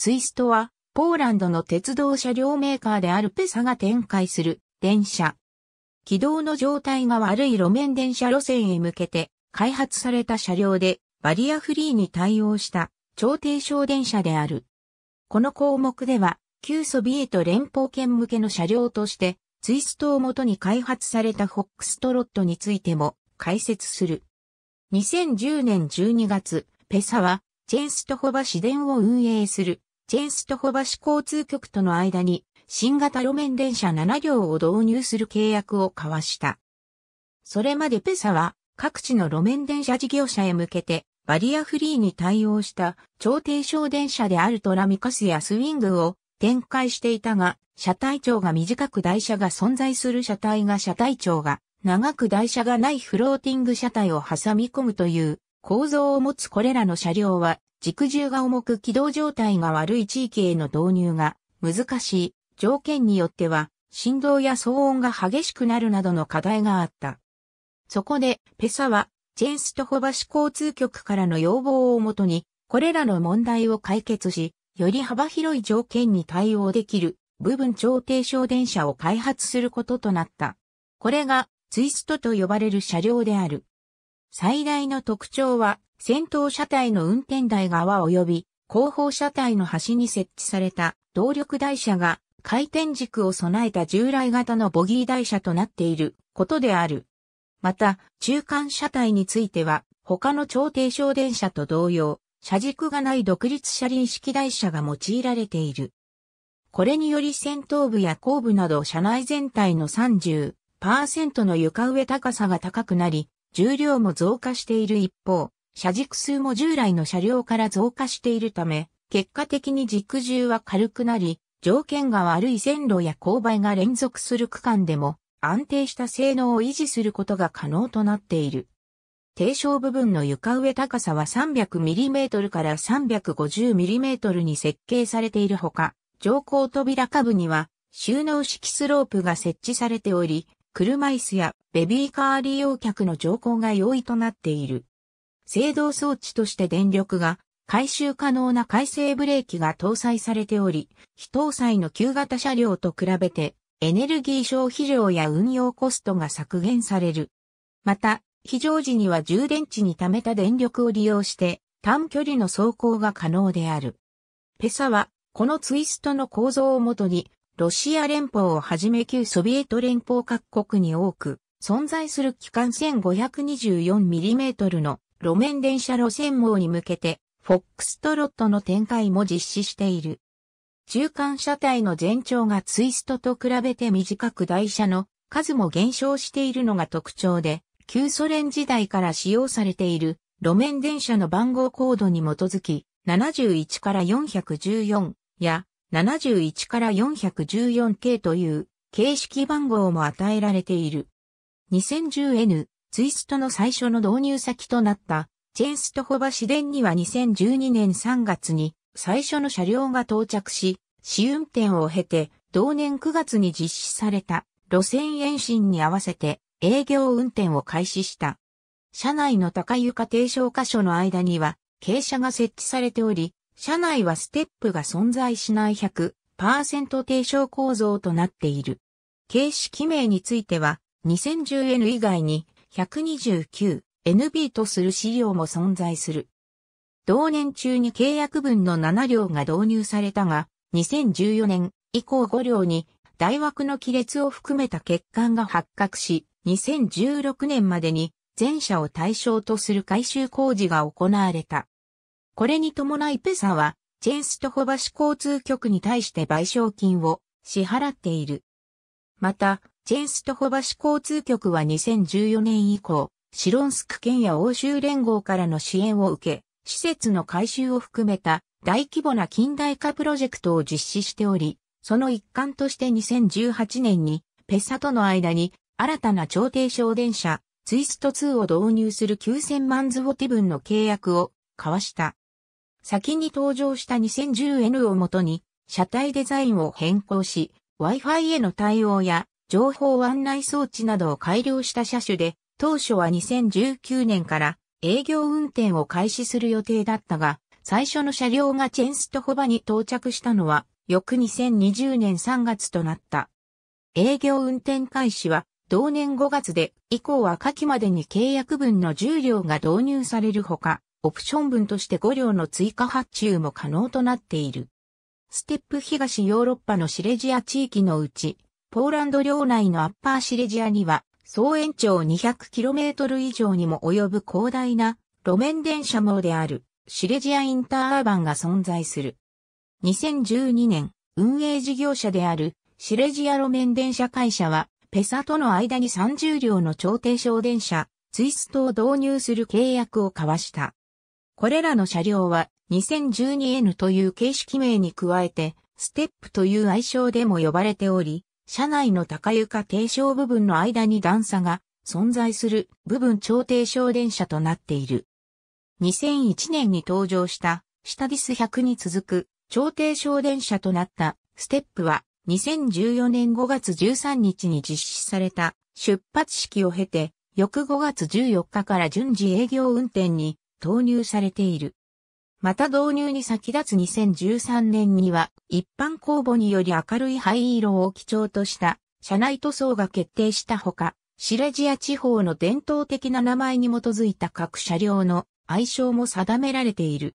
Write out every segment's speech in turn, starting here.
ツイストは、ポーランドの鉄道車両メーカーであるペサが展開する電車。軌道の状態が悪い路面電車路線へ向けて開発された車両でバリアフリーに対応した超低床電車である。この項目では旧ソビエト連邦圏向けの車両としてツイストをもとに開発されたフォックストロットについても解説する。2010年12月、ペサはチェンストホバ市電を運営するチェンストホバ市交通局との間に新型路面電車7両を導入する契約を交わした。それまでペサは各地の路面電車事業者へ向けてバリアフリーに対応した超低床電車であるトラミカスやスウィングを展開していたが、車体長が短く台車が存在する車体が車体長が長く台車がないフローティング車体を挟み込むという構造を持つこれらの車両は、軸重が重く軌道状態が悪い地域への導入が難しい条件によっては振動や騒音が激しくなるなどの課題があった。そこでペサはチェンストホバ市交通局からの要望をもとにこれらの問題を解決し、より幅広い条件に対応できる部分超低床電車を開発することとなった。これがツイストと呼ばれる車両である。最大の特徴は、先頭車体の運転台側及び後方車体の端に設置された動力台車が回転軸を備えた従来型のボギー台車となっていることである。また、中間車体については、他の超低床電車と同様、車軸がない独立車輪式台車が用いられている。これにより先頭部や後部など車内全体の30%の床上高さが高くなり、重量も増加している一方、車軸数も従来の車両から増加しているため、結果的に軸重は軽くなり、条件が悪い線路や勾配が連続する区間でも安定した性能を維持することが可能となっている。低床部分の床上高さは 300mm から 350mm に設計されているほか、乗降扉下部には収納式スロープが設置されており、車椅子やベビーカー利用客の乗降が容易となっている。制動装置として電力が回収可能な回生ブレーキが搭載されており、非搭載の旧型車両と比べてエネルギー消費量や運用コストが削減される。また、非常時には充電池に溜めた電力を利用して短距離の走行が可能である。ペサは、このツイストの構造をもとにロシア連邦をはじめ旧ソビエト連邦各国に多く存在する機関 1524mm の路面電車路線網に向けてフォックストロットの展開も実施している。中間車体の全長がツイストと比べて短く台車の数も減少しているのが特徴で、旧ソ連時代から使用されている路面電車の番号コードに基づき71から414や71から414系という形式番号も与えられている。2010N ツイストの最初の導入先となったチェンストホバ市電には2012年3月に最初の車両が到着し、試運転を経て同年9月に実施された路線延伸に合わせて営業運転を開始した。車内の高床低床箇所の間には傾斜が設置されており、車内はステップが存在しない100%低床構造となっている。形式名については 2010N 以外に 129NB とする資料も存在する。同年中に契約分の7両が導入されたが、2014年以降5両に大枠の亀裂を含めた欠陥が発覚し、2016年までに全社を対象とする改修工事が行われた。これに伴いペサは、チェンストホバシ交通局に対して賠償金を支払っている。また、チェンストホバシ交通局は2014年以降、シロンスク県や欧州連合からの支援を受け、施設の改修を含めた大規模な近代化プロジェクトを実施しており、その一環として2018年にペサとの間に新たな調停省電車ツイスト2を導入する9000万ズウォテ分の契約を交わした。先に登場した 2010N をもとに、車体デザインを変更し、Wi-Fi への対応や情報案内装置などを改良した車種で、当初は2019年から営業運転を開始する予定だったが、最初の車両がチェンストホバに到着したのは、翌2020年3月となった。営業運転開始は、同年5月で、以降は下記までに契約分の重量が導入されるほか、オプション分として5両の追加発注も可能となっている。ステップ東ヨーロッパのシレジア地域のうち、ポーランド領内のアッパーシレジアには、総延長 200km 以上にも及ぶ広大な路面電車網であるシレジアインターアーバンが存在する。2012年、運営事業者であるシレジア路面電車会社は、ペサとの間に30両の超低床電車、ツイストを導入する契約を交わした。これらの車両は 2012N という形式名に加えて、ステップという愛称でも呼ばれており、車内の高床低床部分の間に段差が存在する部分超低床電車となっている。2001年に登場したシタディス100に続く超低床電車となったステップは2014年5月13日に実施された出発式を経て翌5月14日から順次営業運転に投入されている。また導入に先立つ2013年には一般公募により明るい灰色を基調とした車内塗装が決定したほか、シレジア地方の伝統的な名前に基づいた各車両の愛称も定められている。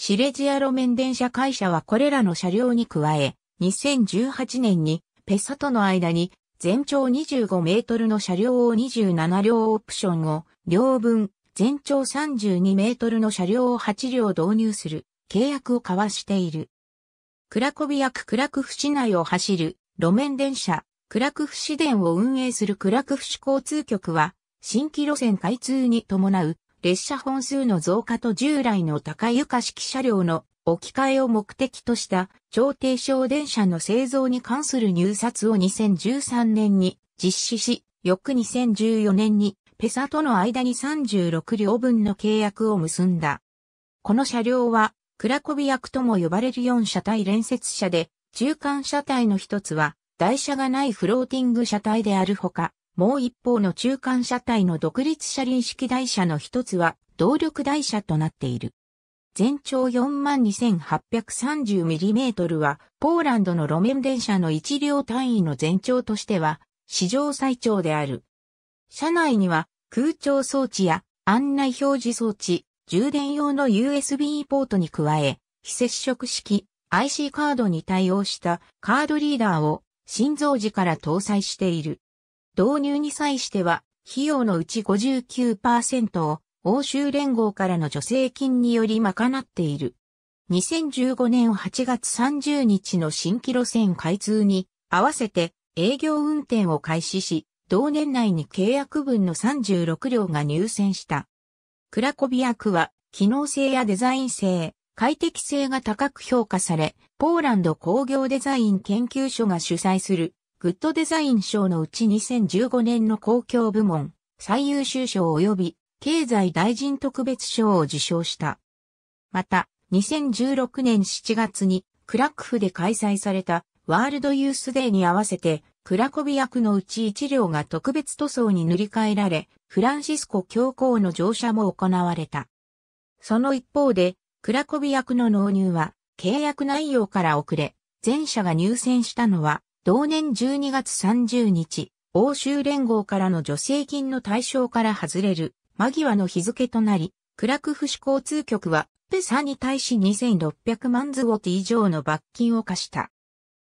シレジア路面電車会社はこれらの車両に加え、2018年にペサとの間に全長25メートルの車両を27両オプションを両分、全長32メートルの車両を8両導入する契約を交わしている。クラコビアククラクフ市内を走る路面電車、クラクフ市電を運営するクラクフ市交通局は、新規路線開通に伴う列車本数の増加と従来の高床式車両の置き換えを目的とした超低床電車の製造に関する入札を2013年に実施し、翌2014年にペサとの間に36両分の契約を結んだ。この車両はクラコビ役とも呼ばれる4車体連接車で、中間車体の一つは台車がないフローティング車体であるほか、もう一方の中間車体の独立車輪式台車の一つは動力台車となっている。全長 42,830mm は、ポーランドの路面電車の一両単位の全長としては、史上最長である。車内には、空調装置や案内表示装置、充電用の USB ポートに加え、非接触式 IC カードに対応したカードリーダーを心臓時から搭載している。導入に際しては、費用のうち59%を欧州連合からの助成金により賄っている。2015年8月30日の新規路線開通に合わせて営業運転を開始し、同年内に契約分の36両が入選した。クラコビア区は機能性やデザイン性、快適性が高く評価され、ポーランド工業デザイン研究所が主催するグッドデザイン賞のうち2015年の公共部門、最優秀賞及び経済大臣特別賞を受賞した。また、2016年7月にクラックフで開催されたワールドユースデーに合わせて、クラコビ役のうち1両が特別塗装に塗り替えられ、フランシスコ教皇の乗車も行われた。その一方で、クラコビ役の納入は、契約内容から遅れ、前者が入選したのは、同年12月30日、欧州連合からの助成金の対象から外れる間際の日付となり、クラクフ市交通局は、ペサに対し2600万ズウォテ以上の罰金を課した。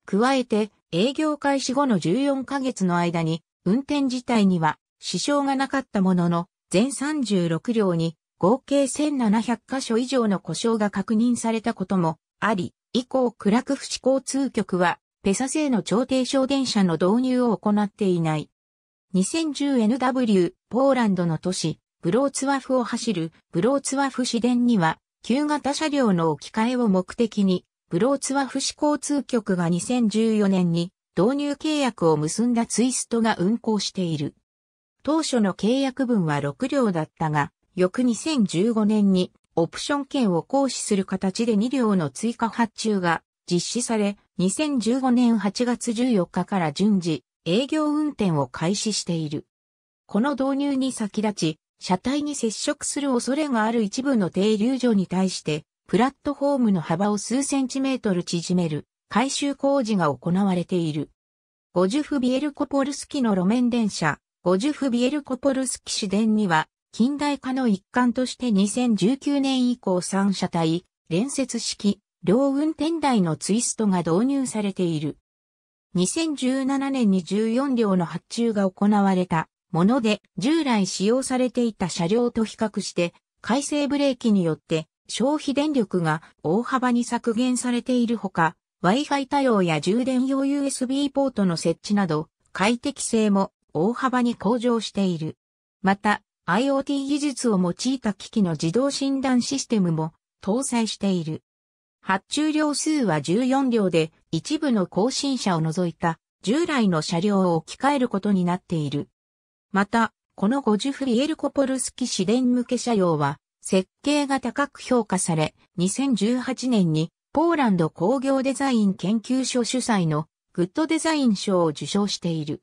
加えて、営業開始後の14ヶ月の間に、運転自体には支障がなかったものの、全36両に合計1700箇所以上の故障が確認されたこともあり、以降クラクフ市交通局はペサ製の超低床電車の導入を行っていない。2010NW ポーランドの都市ブローツワフを走るブローツワフ市電には旧型車両の置き換えを目的にブローツワフ市交通局が2014年に導入契約を結んだツイストが運行している。当初の契約分は6両だったが、翌2015年にオプション券を行使する形で2両の追加発注が実施され、2015年8月14日から順次営業運転を開始している。この導入に先立ち、車体に接触する恐れがある一部の停留所に対して、プラットフォームの幅を数センチメートル縮める改修工事が行われている。ゴジュフビエルコポルスキの路面電車、ゴジュフビエルコポルスキ市電には、近代化の一環として2019年以降3車体、連接式、両運転台のツイストが導入されている。2017年に14両の発注が行われたもので、従来使用されていた車両と比較して、回生ブレーキによって消費電力が大幅に削減されているほか、Wi-Fi 対応や充電用 USB ポートの設置など、快適性も大幅に向上している。また、IoT 技術を用いた機器の自動診断システムも搭載している。発注量数は14両で、一部の更新車を除いた、従来の車両を置き換えることになっている。また、このゴジュフ・ビエルコポルスキ市電向け車両は、設計が高く評価され、2018年に、ポーランド工業デザイン研究所主催のグッドデザイン賞を受賞している。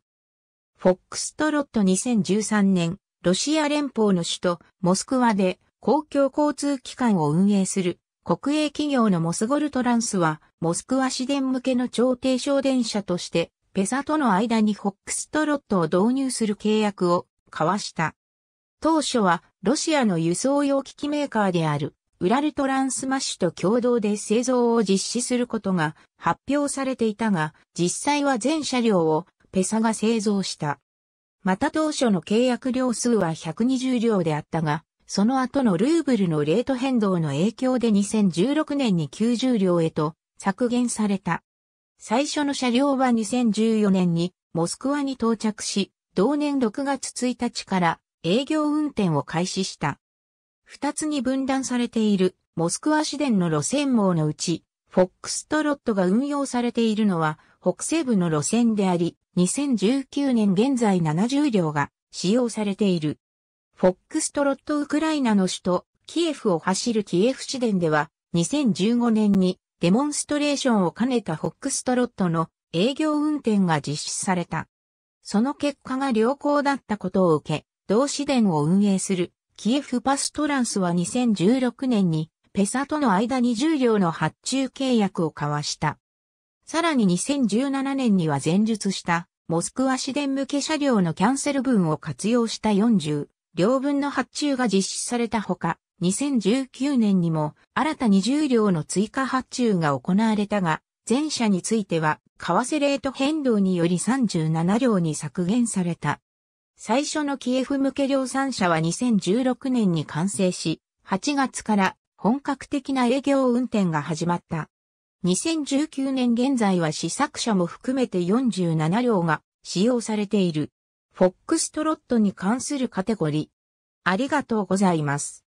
フォックストロット2013年、ロシア連邦の首都モスクワで公共交通機関を運営する国営企業のモスゴルトランスは、モスクワ市電向けの超低床電車として、ペサとの間にホックストロットを導入する契約を交わした。当初は、ロシアの輸送用機器メーカーである、ウラルトランスマッシュと共同で製造を実施することが発表されていたが、実際は全車両をペサが製造した。また当初の契約量数は120両であったが、その後のルーブルのレート変動の影響で2016年に90両へと削減された。最初の車両は2014年にモスクワに到着し、同年6月1日から営業運転を開始した。二つに分断されているモスクワ市電の路線網のうち、フォックストロットが運用されているのは北西部の路線であり、2019年現在70両が使用されている。フォックストロットウクライナの首都、キエフを走るキエフ市電では、2015年にデモンストレーションを兼ねたフォックストロットの営業運転が実施された。その結果が良好だったことを受け、同市電を運営するキエフパストランスは2016年にペサとの間に重量両の発注契約を交わした。さらに2017年には前述したモスクワ市電向け車両のキャンセル分を活用した40両分の発注が実施されたほか、2019年にも新たに0両の追加発注が行われたが、前者については、為替レート変動により37両に削減された。最初のキエフ向け量産車は2016年に完成し、8月から本格的な営業運転が始まった。2019年現在は試作車も含めて47両が使用されている。フォックストロットに関するカテゴリー。ありがとうございます。